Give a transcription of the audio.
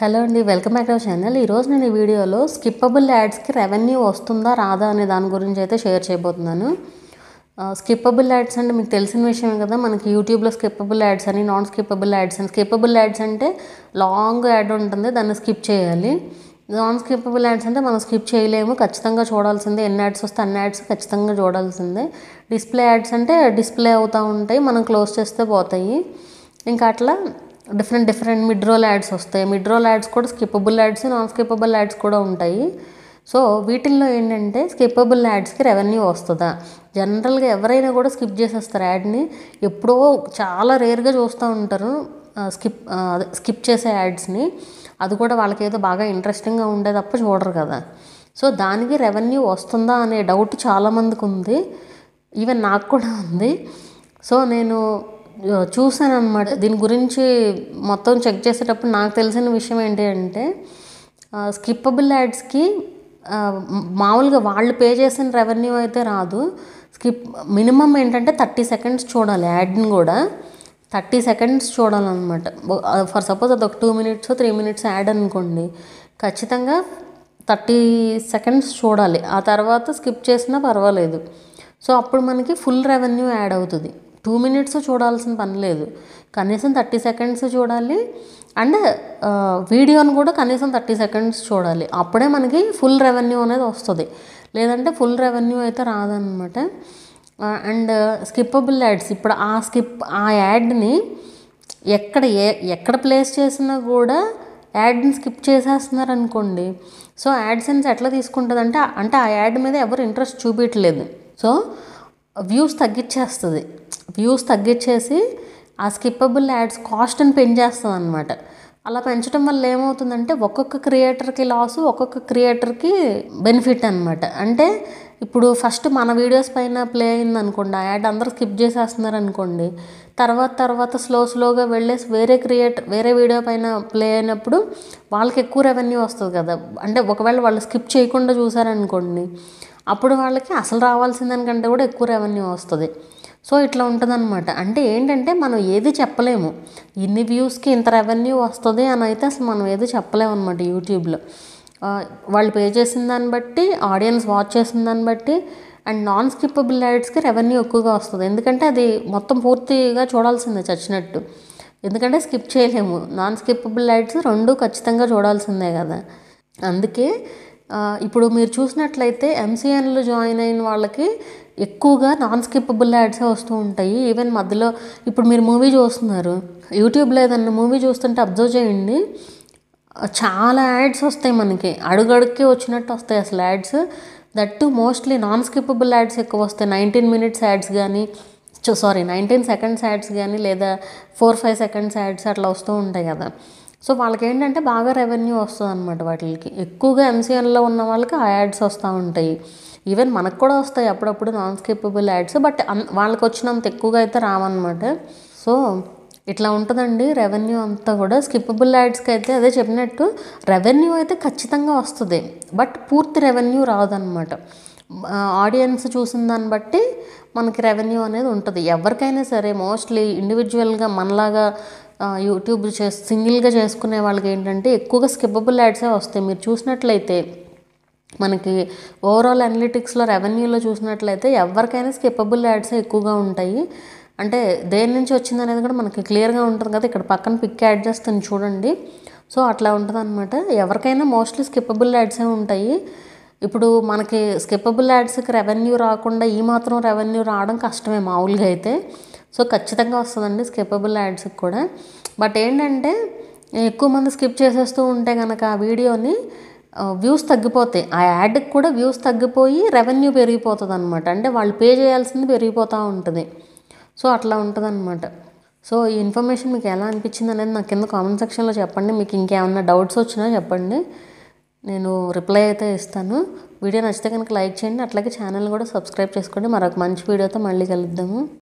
hello అండి welcome back to channel ఈరోజు నేను ఈ వీడియోలో స్కిప్పబుల్ యాడ్స్కి రెవెన్యూ వస్తుందా రాదా అనే దాని గురించి అయితే షేర్ చేయబోతున్నాను స్కిప్పబుల్ యాడ్స్ అంటే మీకు తెలిసిన విషయమే కదా మనకి యూట్యూబ్లో స్కిప్పబుల్ యాడ్స్ అని నాన్ స్కిప్పబుల్ యాడ్స్ అని స్కిప్పబుల్ యాడ్స్ అంటే లాంగ్ యాడ్ ఉంటుంది దాన్ని స్కిప్ చేయాలి నాన్ స్కిప్పబుల్ యాడ్స్ అంటే మనం స్కిప్ చేయలేము ఖచ్చితంగా చూడాల్సిందే ఎన్ని యాడ్స్ వస్తే అన్ని యాడ్స్ ఖచ్చితంగా చూడాల్సిందే డిస్ప్లే యాడ్స్ అంటే డిస్ప్లే అవుతూ ఉంటాయి మనం క్లోజ్ చేస్తే పోతాయి ఇంకా అట్లా different different mid roll ads వస్తాయి మిడ్ రోల్ యాడ్స్ కూడా skippable ads non skippable ads కూడా ఉంటాయి సో వీటిల్లో ఏంటంటే స్కిపబుల్ యాడ్స్కి రెవెన్యూ వస్తుందా జనరల్గా ఎవరైనా కూడా స్కిప్ చేసేస్తారు యాడ్ని ఎప్పుడో చాలా రేర్గా చూస్తూ ఉంటారు స్కిప్ స్కిప్ చేసే యాడ్స్ని అది కూడా వాళ్ళకి ఏదో బాగా ఇంట్రెస్టింగ్గా ఉండే తప్ప చూడరు కదా సో దానికి రెవెన్యూ వస్తుందా అనే డౌట్ చాలామందికి ఉంది ఈవెన్ నాకు కూడా ఉంది సో నేను చూసాను అనమాట దీని గురించి మొత్తం చెక్ చేసేటప్పుడు నాకు తెలిసిన విషయం ఏంటి అంటే స్కిప్పబుల్ యాడ్స్కి మామూలుగా వాళ్ళు పే చేసిన రెవెన్యూ అయితే రాదు స్కిప్ మినిమం ఏంటంటే థర్టీ సెకండ్స్ చూడాలి యాడ్ని కూడా థర్టీ సెకండ్స్ చూడాలన్నమాట ఫర్ సపోజ్ అదొక two minutes three minutes ad అనుకోండి ఖచ్చితంగా థర్టీ సెకండ్స్ చూడాలి ఆ తర్వాత స్కిప్ చేసినా పర్వాలేదు సో అప్పుడు మనకి ఫుల్ రెవెన్యూ యాడ్ అవుతుంది టూ మినిట్స్ చూడాల్సిన పని లేదు కనీసం థర్టీ సెకండ్స్ చూడాలి అండ్ వీడియోని కూడా కనీసం థర్టీ సెకండ్స్ చూడాలి అప్పుడే మనకి ఫుల్ రెవెన్యూ అనేది వస్తుంది లేదంటే ఫుల్ రెవెన్యూ అయితే రాదనమాట అండ్ స్కిప్పబుల్ యాడ్స్ ఇప్పుడు ఆ స్కిప్ ఆ యాడ్ని ఎక్కడ ఏ ఎక్కడ ప్లేస్ చేసినా కూడా యాడ్ని స్కిప్ చేసేస్తున్నారు అనుకోండి సో యాడ్ సెన్స్ ఎట్లా తీసుకుంటుందంటే అంటే ఆ యాడ్ మీద ఎవరు ఇంట్రెస్ట్ చూపించట్లేదు సో వ్యూస్ తగ్గించేస్తుంది వ్యూస్ తగ్గించేసి ఆ స్కిప్పబుల్ యాడ్స్ కాస్ట్ని పెంచేస్తుంది అనమాట అలా పెంచడం వల్ల ఏమవుతుందంటే ఒక్కొక్క క్రియేటర్కి లాస్ ఒక్కొక్క క్రియేటర్కి బెనిఫిట్ అనమాట అంటే ఇప్పుడు ఫస్ట్ మన వీడియోస్ పైన ప్లే అయింది అనుకోండి ఆ యాడ్ అందరూ స్కిప్ చేసేస్తున్నారు అనుకోండి తర్వాత తర్వాత స్లో స్లోగా వెళ్ళేసి వేరే క్రియేటర్ వేరే వీడియో పైన ప్లే అయినప్పుడు వాళ్ళకి ఎక్కువ రెవెన్యూ వస్తుంది కదా అంటే ఒకవేళ వాళ్ళు స్కిప్ చేయకుండా చూసారనుకోండి అప్పుడు వాళ్ళకి అసలు కంటే కూడా ఎక్కువ రెవెన్యూ వస్తుంది సో ఇట్లా ఉంటుందన్నమాట అంటే ఏంటంటే మనం ఏది చెప్పలేము ఇన్ని వ్యూస్కి ఇంత రెవెన్యూ వస్తుంది అని అయితే అసలు మనం ఏది చెప్పలేము అనమాట యూట్యూబ్లో వాళ్ళు పే చేసిన దాన్ని బట్టి ఆడియన్స్ వాచ్ చేసిన దాన్ని బట్టి అండ్ నాన్ స్కిప్పబుల్ యాడ్స్కి రెవెన్యూ ఎక్కువగా వస్తుంది ఎందుకంటే అది మొత్తం పూర్తిగా చూడాల్సిందే చచ్చినట్టు ఎందుకంటే స్కిప్ చేయలేము నాన్ స్కిప్పబుల్ యాడ్స్ రెండు ఖచ్చితంగా చూడాల్సిందే కదా అందుకే ఇప్పుడు మీరు చూసినట్లయితే ఎంసీఎన్లో జాయిన్ అయిన వాళ్ళకి ఎక్కువగా నాన్ స్కిప్పబుల్ యాడ్సే వస్తూ ఉంటాయి ఈవెన్ మధ్యలో ఇప్పుడు మీరు మూవీ చూస్తున్నారు యూట్యూబ్లో ఏదన్నా మూవీ చూస్తుంటే అబ్జర్వ్ చేయండి చాలా యాడ్స్ వస్తాయి మనకి అడుగడుక్కి వచ్చినట్టు వస్తాయి అసలు ads that mostly non skippable ads ఎక్కువ వస్తాయి నైన్టీన్ మినిట్స్ యాడ్స్ కానీ సారీ నైన్టీన్ సెకండ్స్ యాడ్స్ కానీ లేదా ఫోర్ ఫైవ్ సెకండ్స్ యాడ్స్ అట్లా వస్తూ ఉంటాయి కదా సో వాళ్ళకి ఏంటంటే బాగా రెవెన్యూ వస్తుంది అనమాట వాటికి ఎక్కువగా ఎంసీఎన్లో ఉన్న వాళ్ళకి ఆ యాడ్స్ వస్తూ ఉంటాయి ఈవెన్ మనకు కూడా వస్తాయి అప్పుడప్పుడు నాన్ స్కిప్పబుల్ యాడ్స్ బట్ వాళ్ళకి వచ్చినంత ఎక్కువగా అయితే రావన్నమాట సో ఇట్లా ఉంటుందండి రెవెన్యూ అంతా కూడా స్కిప్పబుల్ యాడ్స్కి అయితే అదే చెప్పినట్టు రెవెన్యూ అయితే ఖచ్చితంగా వస్తుంది బట్ పూర్తి రెవెన్యూ రాదనమాట ఆడియన్స్ చూసిన దాన్ని బట్టి మనకి రెవెన్యూ అనేది ఉంటుంది ఎవరికైనా సరే మోస్ట్లీ ఇండివిజువల్గా మనలాగా యూట్యూబ్ చే సింగిల్గా చేసుకునే వాళ్ళకి ఏంటంటే ఎక్కువగా స్కిప్పబుల్ యాడ్సే వస్తాయి మీరు చూసినట్లయితే మనకి ఓవరాల్ అనలిటిక్స్లో రెవెన్యూలో చూసినట్లయితే ఎవరికైనా స్కిప్పబుల్ యాడ్సే ఎక్కువగా ఉంటాయి అంటే దేని నుంచి వచ్చింది అనేది కూడా మనకి క్లియర్గా ఉంటుంది కదా ఇక్కడ పక్కన పిక్ యాడ్ చేస్తుంది చూడండి సో అట్లా ఉంటుంది అనమాట ఎవరికైనా మోస్ట్లీ స్కిప్పబుల్ యాడ్సే ఉంటాయి ఇప్పుడు మనకి స్కిప్పబుల్ యాడ్స్కి రెవెన్యూ రాకుండా ఈ మాత్రం రెవెన్యూ రావడం కష్టమే మామూలుగా అయితే సో ఖచ్చితంగా వస్తుందండి స్కిప్పబుల్ యాడ్స్కి కూడా బట్ ఏంటంటే ఎక్కువ మంది స్కిప్ చేసేస్తూ ఉంటే కనుక ఆ వీడియోని వ్యూస్ తగ్గిపోతాయి ఆ యాడ్కి కూడా వ్యూస్ తగ్గిపోయి రెవెన్యూ పెరిగిపోతుంది అనమాట అంటే వాళ్ళు పే చేయాల్సింది పెరిగిపోతూ ఉంటుంది సో అట్లా ఉంటుంది సో ఈ ఇన్ఫర్మేషన్ మీకు ఎలా అనిపించింది అనేది నాకు కింద కామెంట్ సెక్షన్లో చెప్పండి మీకు ఇంకేమన్నా డౌట్స్ వచ్చినా చెప్పండి నేను రిప్లై అయితే ఇస్తాను వీడియో నచ్చితే కనుక లైక్ చేయండి అట్లాగే ఛానల్ కూడా సబ్స్క్రైబ్ చేసుకోండి మరొక మంచి వీడియోతో మళ్ళీ కలుద్దాము